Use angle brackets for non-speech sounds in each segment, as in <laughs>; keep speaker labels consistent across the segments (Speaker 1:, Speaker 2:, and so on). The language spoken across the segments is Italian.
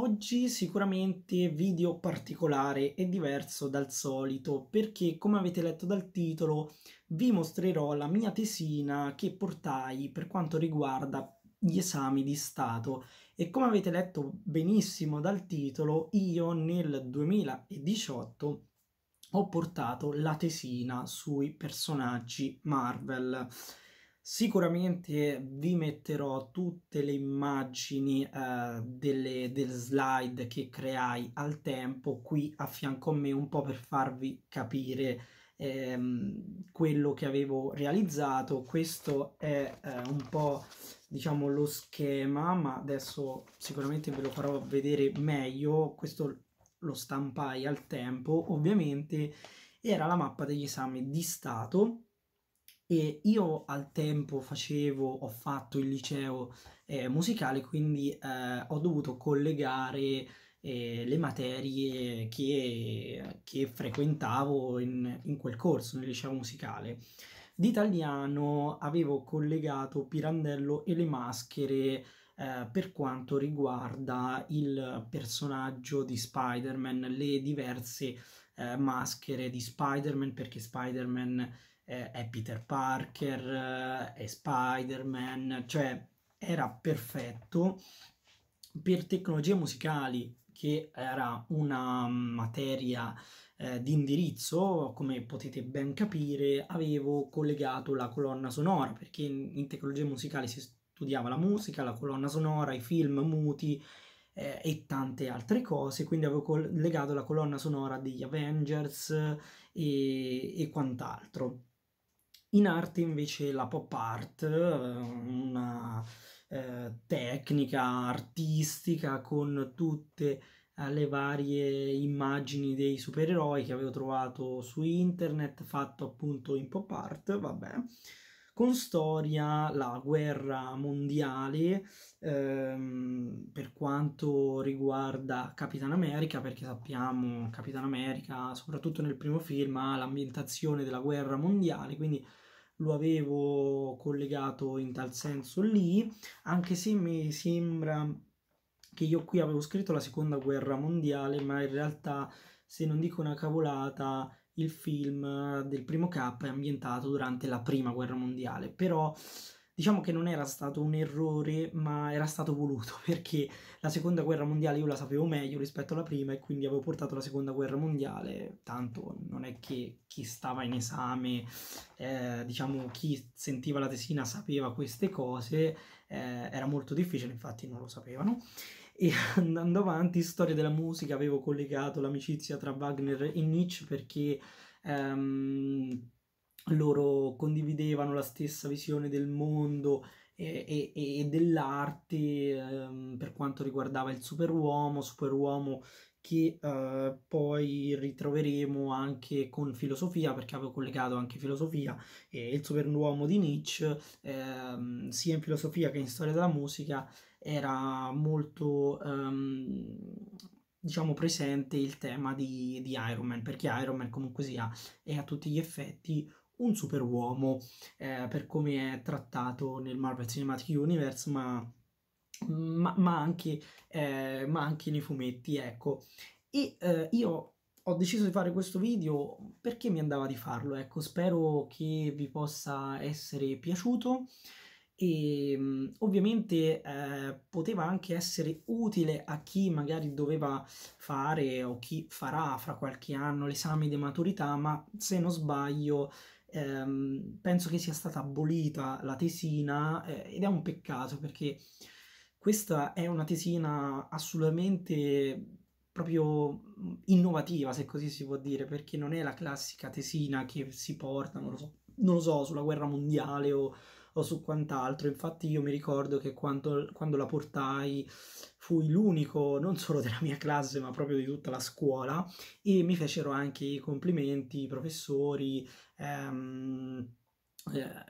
Speaker 1: Oggi sicuramente video particolare e diverso dal solito perché come avete letto dal titolo vi mostrerò la mia tesina che portai per quanto riguarda gli esami di Stato e come avete letto benissimo dal titolo io nel 2018 ho portato la tesina sui personaggi Marvel. Sicuramente vi metterò tutte le immagini eh, delle, del slide che creai al tempo qui a fianco a me un po' per farvi capire ehm, quello che avevo realizzato. Questo è eh, un po' diciamo lo schema ma adesso sicuramente ve lo farò vedere meglio. Questo lo stampai al tempo ovviamente era la mappa degli esami di Stato e io al tempo facevo, ho fatto il liceo eh, musicale, quindi eh, ho dovuto collegare eh, le materie che, che frequentavo in, in quel corso, nel liceo musicale. Di italiano avevo collegato Pirandello e le maschere eh, per quanto riguarda il personaggio di Spider-Man, le diverse eh, maschere di Spider-Man, perché Spider-Man eh, è Peter Parker, eh, è Spider-Man, cioè era perfetto per tecnologie musicali che era una materia eh, di indirizzo, come potete ben capire, avevo collegato la colonna sonora, perché in, in tecnologie musicali si studiava la musica, la colonna sonora, i film muti eh, e tante altre cose, quindi avevo collegato la colonna sonora degli Avengers eh, e, e quant'altro. In arte invece la pop art, eh, una eh, tecnica artistica con tutte eh, le varie immagini dei supereroi che avevo trovato su internet, fatto appunto in pop art, vabbè con storia la guerra mondiale ehm, per quanto riguarda Capitan America, perché sappiamo Capitan America, soprattutto nel primo film, ha l'ambientazione della guerra mondiale, quindi lo avevo collegato in tal senso lì, anche se mi sembra che io qui avevo scritto la seconda guerra mondiale, ma in realtà se non dico una cavolata il film del primo K è ambientato durante la prima guerra mondiale, però diciamo che non era stato un errore, ma era stato voluto <laughs> perché la seconda guerra mondiale io la sapevo meglio rispetto alla prima e quindi avevo portato la seconda guerra mondiale, tanto non è che chi stava in esame, eh, diciamo chi sentiva la tesina sapeva queste cose, eh, era molto difficile, infatti non lo sapevano e <laughs> andando avanti, storia della musica, avevo collegato l'amicizia tra Wagner e Nietzsche perché ehm, loro condividevano la stessa visione del mondo e, e, e dell'arte ehm, per quanto riguardava il superuomo, superuomo che eh, poi ritroveremo anche con filosofia, perché avevo collegato anche filosofia e il superuomo di Nietzsche, ehm, sia in filosofia che in storia della musica, era molto um, diciamo presente il tema di, di, Iron Man, perché Iron Man comunque sia è a tutti gli effetti un superuomo eh, per come è trattato nel Marvel Cinematic Universe, ma, ma, ma, anche, eh, ma anche, nei fumetti, ecco. E eh, io ho deciso di fare questo video perché mi andava di farlo, ecco, spero che vi possa essere piaciuto e ehm, ovviamente eh, poteva anche essere utile a chi magari doveva fare o chi farà fra qualche anno l'esame di maturità, ma se non sbaglio ehm, penso che sia stata abolita la tesina eh, ed è un peccato perché questa è una tesina assolutamente proprio innovativa, se così si può dire, perché non è la classica tesina che si porta, non lo so, non lo so sulla guerra mondiale o o su quant'altro. Infatti io mi ricordo che quando, quando la portai fui l'unico, non solo della mia classe, ma proprio di tutta la scuola e mi fecero anche i complimenti i professori. Ehm,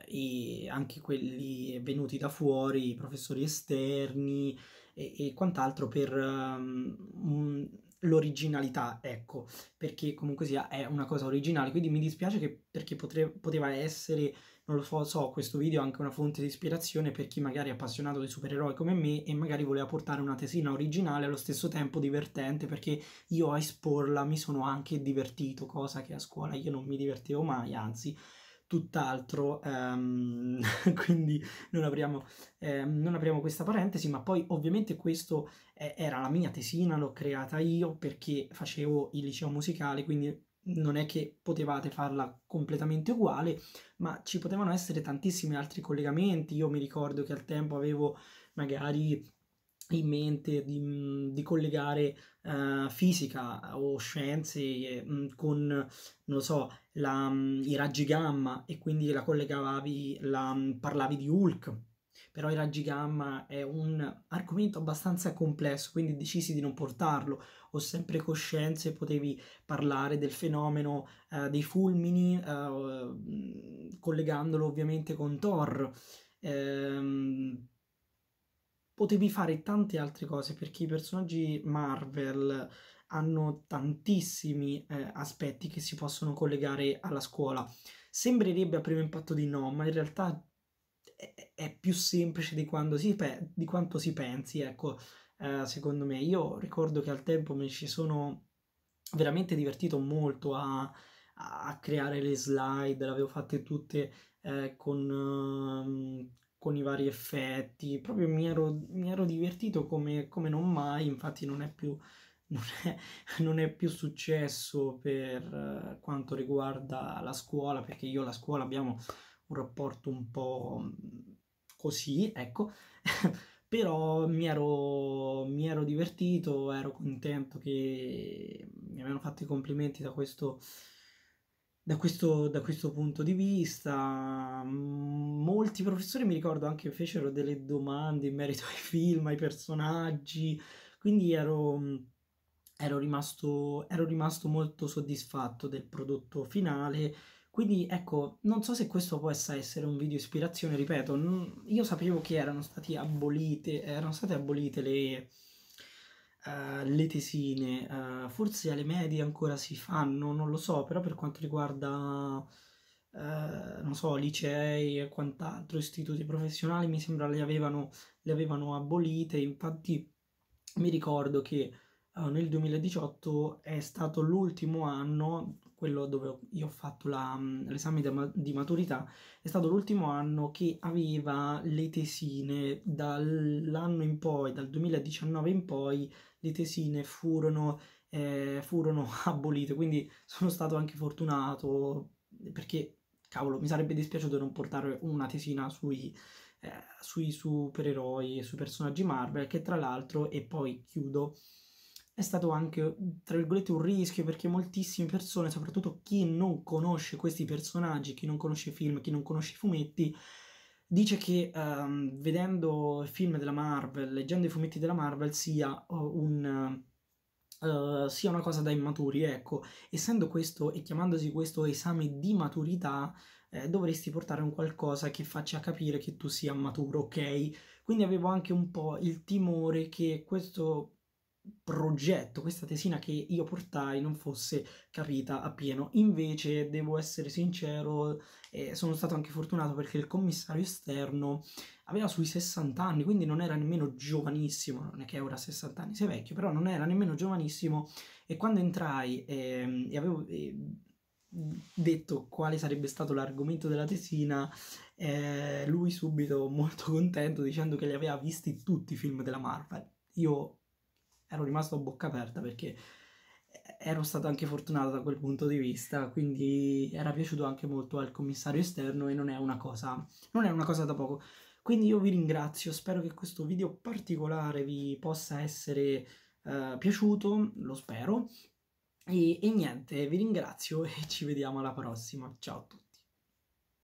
Speaker 1: e eh, anche quelli venuti da fuori, i professori esterni e, e quant'altro per um, un, l'originalità, ecco, perché comunque sia è una cosa originale, quindi mi dispiace che perché potre, poteva essere non lo so, questo video è anche una fonte di ispirazione per chi magari è appassionato di supereroi come me e magari voleva portare una tesina originale allo stesso tempo divertente perché io a esporla mi sono anche divertito, cosa che a scuola io non mi divertivo mai, anzi tutt'altro, um, <laughs> quindi non apriamo, eh, non apriamo, questa parentesi, ma poi ovviamente questo eh, era la mia tesina, l'ho creata io perché facevo il liceo musicale, quindi non è che potevate farla completamente uguale, ma ci potevano essere tantissimi altri collegamenti. Io mi ricordo che al tempo avevo magari in mente di, mm, di collegare uh, fisica o scienze eh, mm, con, non so, la, mm, i raggi gamma e quindi la collegavi, la, parlavi di Hulk però i raggi gamma è un argomento abbastanza complesso, quindi decisi di non portarlo. Ho sempre coscienza e potevi parlare del fenomeno eh, dei fulmini, eh, collegandolo ovviamente con Thor. Eh, potevi fare tante altre cose perché i personaggi Marvel hanno tantissimi eh, aspetti che si possono collegare alla scuola. Sembrerebbe a primo impatto di no, ma in realtà è, più semplice di, si pe- di, quanto si pensi, ecco, eh, secondo me. Io ricordo che al tempo mi ci sono veramente divertito molto a, a creare le slide, le avevo fatte tutte eh, con, ehm, con, i vari effetti, proprio mi ero, mi ero divertito come, come, non mai, infatti non è più, <laughs> non è, non è più successo per eh, quanto riguarda la scuola, perché io la scuola abbiamo un rapporto un po' mhmm, così, ecco, <laughs> però mi ero, mi ero, divertito, ero contento che mi avevano fatto i complimenti da questo, da questo, da questo punto di vista. Mhmm, molti professori mi ricordo anche fecero delle domande in merito ai film, ai personaggi, quindi ero, mhmm, ero, rimasto, ero rimasto molto soddisfatto del prodotto finale quindi ecco, non so se questo possa essere un video ispirazione, ripeto, non, io sapevo che erano, abolite, erano state abolite le, uh, le tesine, uh, forse alle medie ancora si fanno, non lo so, però per quanto riguarda, uh, non so, licei e quant'altro, istituti professionali, mi sembra le avevano, le avevano abolite, infatti mi ricordo che nel 2018 è stato l'ultimo anno quello dove io ho fatto la, l'esame di maturità, è stato l'ultimo anno che aveva le tesine dall'anno in poi, dal 2019 in poi, le tesine furono, eh, furono <laughs> abolite, quindi sono stato anche fortunato perché, cavolo, mi sarebbe dispiaciuto non portare una tesina sui, eh, sui supereroi e sui personaggi Marvel, che tra l'altro, e poi chiudo, è stato anche, tra virgolette, un rischio perché moltissime persone, soprattutto chi non conosce questi personaggi, chi non conosce i film, chi non conosce i fumetti, dice che um, vedendo film della Marvel, leggendo i fumetti della Marvel, sia eh, un... Uh, sia una cosa da immaturi, ecco, essendo questo e chiamandosi questo esame di maturità, eh, dovresti portare un qualcosa che faccia capire che tu sia maturo, ok? Quindi avevo anche un po' il timore che questo progetto, questa tesina che io portai non fosse capita appieno. Invece, devo essere sincero, eh, sono stato anche fortunato perché il commissario esterno aveva sui 60 anni, quindi non era nemmeno giovanissimo, non è che ora 60 anni, sei vecchio, però non era nemmeno giovanissimo e quando entrai eh, e avevo... Eh, detto quale sarebbe stato l'argomento della tesina, eh, lui subito molto contento dicendo che li aveva visti tutti i film della Marvel. Io ero rimasto a bocca aperta perché eh, ero stato anche fortunato da quel punto di vista, quindi era piaciuto anche molto al commissario esterno e non è una cosa, non è una cosa da poco. Quindi io vi ringrazio, spero che questo video particolare vi possa essere eh, piaciuto, lo spero. E, e niente, vi ringrazio e ci vediamo alla prossima. Ciao a tutti.